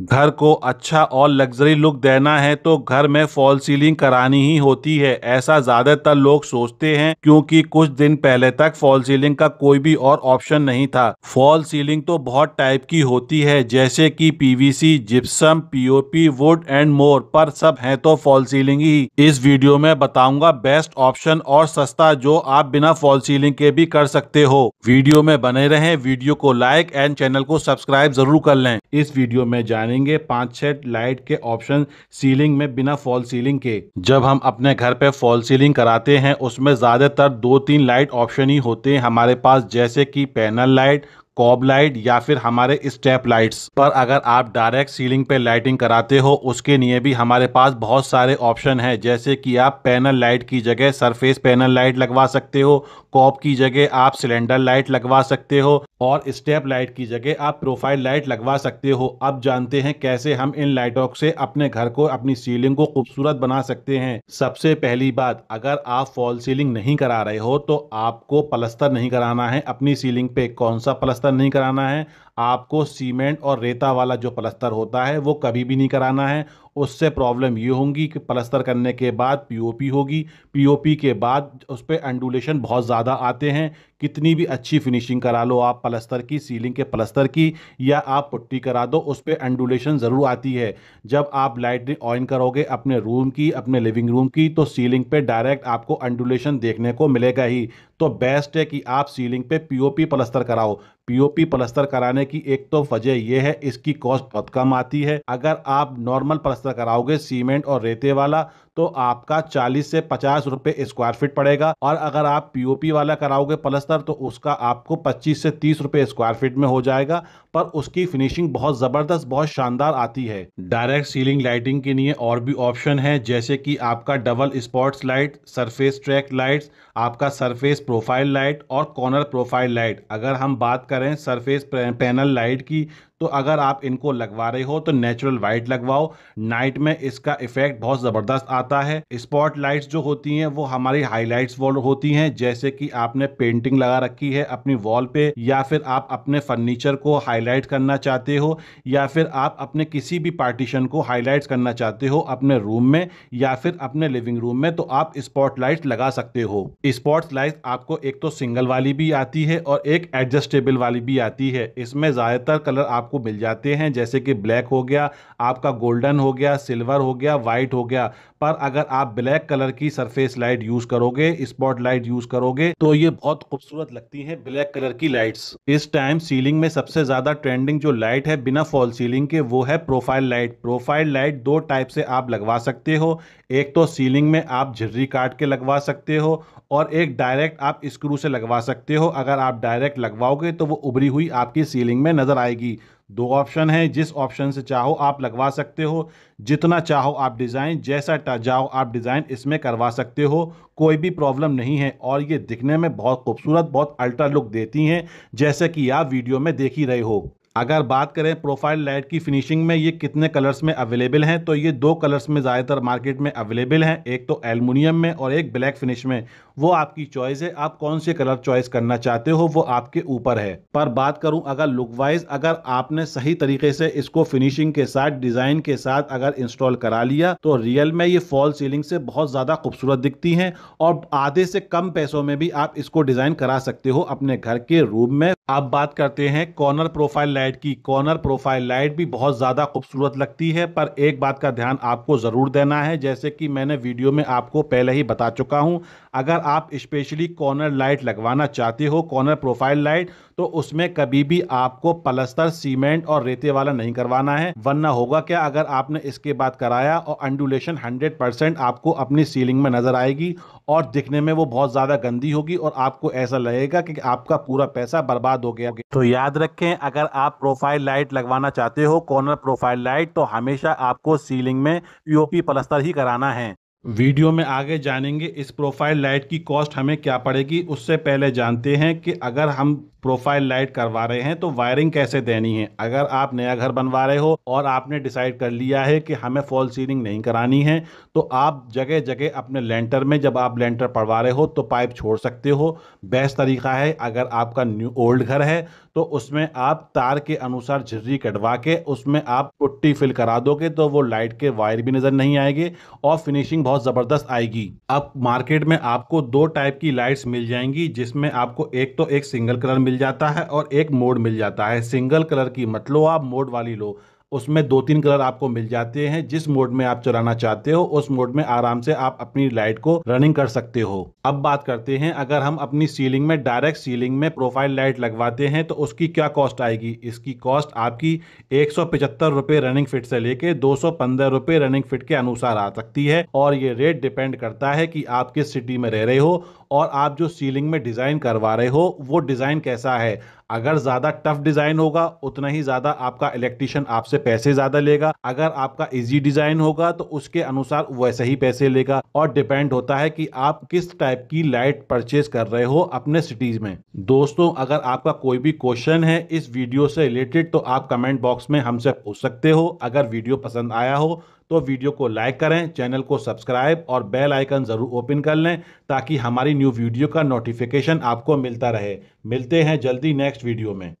घर को अच्छा और लग्जरी लुक देना है तो घर में फॉल सीलिंग करानी ही होती है ऐसा ज्यादातर लोग सोचते हैं क्योंकि कुछ दिन पहले तक फॉल सीलिंग का कोई भी और ऑप्शन नहीं था फॉल सीलिंग तो बहुत टाइप की होती है जैसे कि PVC gypsum POP wood and more पर सब है तो फॉल सीलिंग ही इस वीडियो में बताऊंगा बेस्ट ऑप्शन और सस्ता जो आप बिना फॉल सीलिंग के भी कर सकते हो वीडियो में बने रहे वीडियो को लाइक एंड चैनल को सब्सक्राइब जरूर कर लें इस वीडियो में जाने जानेंगे पांच छह लाइट के ऑप्शन सीलिंग में बिना फॉल सीलिंग के जब हम अपने घर पे फॉल सीलिंग कराते हैं उसमें ज्यादातर दो तीन लाइट ऑप्शन ही होते हैं हमारे पास जैसे कि पैनल लाइट कॉब लाइट या फिर हमारे स्टेप लाइट्स पर अगर आप डायरेक्ट सीलिंग पे लाइटिंग कराते हो उसके लिए भी हमारे पास बहुत सारे ऑप्शन हैं जैसे कि आप पैनल लाइट की जगह सरफेस पैनल लाइट लगवा सकते हो कॉप की जगह आप सिलेंडर लाइट लगवा सकते हो और स्टेप लाइट की जगह आप प्रोफाइल लाइट लगवा सकते हो अब जानते हैं कैसे हम इन लाइटों से अपने घर को अपनी सीलिंग को खूबसूरत बना सकते हैं सबसे पहली बात अगर आप फॉल सीलिंग नहीं करा रहे हो तो आपको पलस्तर नहीं कराना है अपनी सीलिंग पे कौन सा प्लस्तर नहीं कराना है आपको सीमेंट और रेता वाला जो प्लस्तर होता है वो कभी भी नहीं कराना है उससे प्रॉब्लम ये होंगी कि प्लस्तर करने के बाद पीओपी होगी पीओपी के बाद उस पर एंडुलेशन बहुत ज़्यादा आते हैं कितनी भी अच्छी फिनिशिंग करा लो आप प्लस्तर की सीलिंग के प्लस्तर की या आप पुट्टी करा दो उस पर एंडुलेशन ज़रूर आती है जब आप लाइट ऑन करोगे अपने रूम की अपने लिविंग रूम की तो सीलिंग पे डायरेक्ट आपको एंडुलेशन देखने को मिलेगा ही तो बेस्ट है कि आप सीलिंग पे पीओपी प्लस्तर कराओ पीओपी प्लस्तर कराने की एक तो वजह यह है इसकी कॉस्ट बहुत कम आती है अगर आप नॉर्मल प्लस्तर कराओगे सीमेंट और रेते वाला तो आपका 40 से 50 रुपए स्क्वायर फीट पड़ेगा और अगर आप पीओपी वाला कराओगे प्लस्तर तो उसका आपको 25 से 30 रुपए स्क्वायर फीट में हो जाएगा पर उसकी फिनिशिंग बहुत जबरदस्त बहुत शानदार आती है डायरेक्ट सीलिंग लाइटिंग के लिए और भी ऑप्शन है जैसे कि आपका double spots light surface track lights आपका सरफेस प्रोफाइल लाइट और कॉर्नर प्रोफाइल लाइट अगर हम बात करें सरफेस पैनल लाइट की तो अगर आप इनको लगवा रहे हो तो नेचुरल वाइट लगवाओ नाइट में इसका इफेक्ट बहुत ज़बरदस्त आता है स्पॉट लाइट्स जो होती हैं वो हमारी हाईलाइट्स वॉल होती हैं जैसे कि आपने पेंटिंग लगा रखी है अपनी वॉल पे या फिर आप अपने फर्नीचर को हाईलाइट करना चाहते हो या फिर आप अपने किसी भी पार्टीशन को हाईलाइट करना चाहते हो अपने रूम में या फिर अपने लिविंग रूम में तो आप स्पॉट लाइट लगा सकते हो स्पॉट लाइट आपको एक तो सिंगल वाली भी आती है और एक एडजस्टेबल वाली भी आती है इसमें ज़्यादातर कलर आप आपको मिल जाते हैं जैसे कि ब्लैक हो गया आपका गोल्डन हो गया सिल्वर हो गया वाइट हो गया पर अगर आप ब्लैक कलर की सरफेस लाइट यूज करोगे स्पॉट लाइट यूज करोगे तो ये बहुत खूबसूरत लगती है ब्लैक कलर की लाइट्स इस टाइम सीलिंग में सबसे ज्यादा ट्रेंडिंग जो लाइट है बिना फॉल सीलिंग के वो है प्रोफाइल लाइट प्रोफाइल लाइट दो टाइप से आप लगवा सकते हो एक तो सीलिंग में आप झर्री काट के लगवा सकते हो और एक डायरेक्ट आप स्क्रू से लगवा सकते हो अगर आप डायरेक्ट लगवाओगे तो वो उभरी हुई आपकी सीलिंग में नजर आएगी दो ऑप्शन है जिस ऑप्शन से चाहो आप लगवा सकते हो जितना चाहो आप डिज़ाइन जैसा चाहो आप डिज़ाइन इसमें करवा सकते हो कोई भी प्रॉब्लम नहीं है और ये दिखने में बहुत खूबसूरत बहुत अल्ट्रा लुक देती हैं जैसे कि आप वीडियो में देख ही रहे हो अगर बात करें प्रोफाइल लाइट की फिनिशिंग में ये कितने कलर्स में अवेलेबल हैं तो ये दो कलर्स में ज़्यादातर मार्केट में अवेलेबल हैं एक तो एलमिनियम में और एक ब्लैक फिनिश में वो आपकी चॉइस है आप कौन से कलर चॉइस करना चाहते हो वो आपके ऊपर है पर बात करूं अगर लुक वाइज अगर आपने सही तरीके से इसको फिनिशिंग के साथ डिजाइन के साथ अगर इंस्टॉल करा लिया तो रियल में ये फॉल सीलिंग से बहुत ज्यादा खूबसूरत दिखती है और आधे से कम पैसों में भी आप इसको डिजाइन करा सकते हो अपने घर के रूम में अब बात करते हैं कॉर्नर प्रोफाइल लाइट की कॉर्नर प्रोफाइल लाइट भी बहुत ज़्यादा खूबसूरत लगती है पर एक बात का ध्यान आपको ज़रूर देना है जैसे कि मैंने वीडियो में आपको पहले ही बता चुका हूं अगर आप स्पेशली कॉर्नर लाइट लगवाना चाहते हो कॉर्नर प्रोफाइल लाइट तो उसमें कभी भी आपको पलस्तर सीमेंट और रेते वाला नहीं करवाना है वरना होगा क्या अगर आपने इसके बाद कराया और अंडुलेशन 100 परसेंट आपको अपनी सीलिंग में नजर आएगी और दिखने में वो बहुत ज्यादा गंदी होगी और आपको ऐसा लगेगा कि आपका पूरा पैसा बर्बाद हो गया तो याद रखें अगर आप प्रोफाइल लाइट लगवाना चाहते हो कॉर्नर प्रोफाइल लाइट तो हमेशा आपको सीलिंग में यूपी पलस्तर ही कराना है वीडियो में आगे जानेंगे इस प्रोफाइल लाइट की कॉस्ट हमें क्या पड़ेगी उससे पहले जानते हैं कि अगर हम प्रोफाइल लाइट करवा रहे हैं तो वायरिंग कैसे देनी है अगर आप नया घर बनवा रहे हो और आपने डिसाइड कर लिया है कि हमें फॉल सीलिंग नहीं करानी है तो आप जगह जगह अपने लेंटर में जब आप लेंटर पड़वा रहे हो तो पाइप छोड़ सकते हो बेस्ट तरीका है अगर आपका न्यू ओल्ड घर है तो उसमें आप तार के अनुसार झिर्री कटवा के उसमें आप पुट्टी फिल करा दोगे तो वो लाइट के वायर भी नज़र नहीं आएंगे और फिनिशिंग बहुत ज़बरदस्त आएगी अब मार्केट में आपको दो टाइप की लाइट्स मिल जाएंगी जिसमें आपको एक तो एक सिंगल कलर मिल जाता है और एक मोड मिल जाता है सिंगल कलर की मतलब आप मोड वाली लो उसमें दो तीन कलर आपको मिल जाते हैं जिस मोड में आप चलाना चाहते हो उस मोड में आराम से आप अपनी लाइट को रनिंग कर सकते हो अब बात करते हैं अगर हम अपनी सीलिंग में डायरेक्ट सीलिंग में प्रोफाइल लाइट लगवाते हैं तो उसकी क्या कॉस्ट आएगी इसकी कॉस्ट आपकी एक सौ रनिंग फिट से लेके दो सौ रनिंग फिट के अनुसार आ सकती है और ये रेट डिपेंड करता है कि आप किस सिटी में रह रहे हो और आप जो सीलिंग में डिज़ाइन करवा रहे हो वो डिज़ाइन कैसा है अगर ज़्यादा टफ डिज़ाइन होगा उतना ही ज़्यादा आपका इलेक्ट्रीशियन आपसे पैसे ज़्यादा लेगा अगर आपका इजी डिज़ाइन होगा तो उसके अनुसार वैसे ही पैसे लेगा और डिपेंड होता है कि आप किस टाइप की लाइट परचेज कर रहे हो अपने सिटीज़ में दोस्तों अगर आपका कोई भी क्वेश्चन है इस वीडियो से रिलेटेड तो आप कमेंट बॉक्स में हमसे पूछ सकते हो अगर वीडियो पसंद आया हो तो वीडियो को लाइक करें चैनल को सब्सक्राइब और बेल आइकन ज़रूर ओपन कर लें ताकि हमारी न्यू वीडियो का नोटिफिकेशन आपको मिलता रहे मिलते हैं जल्दी नेक्स्ट वीडियो में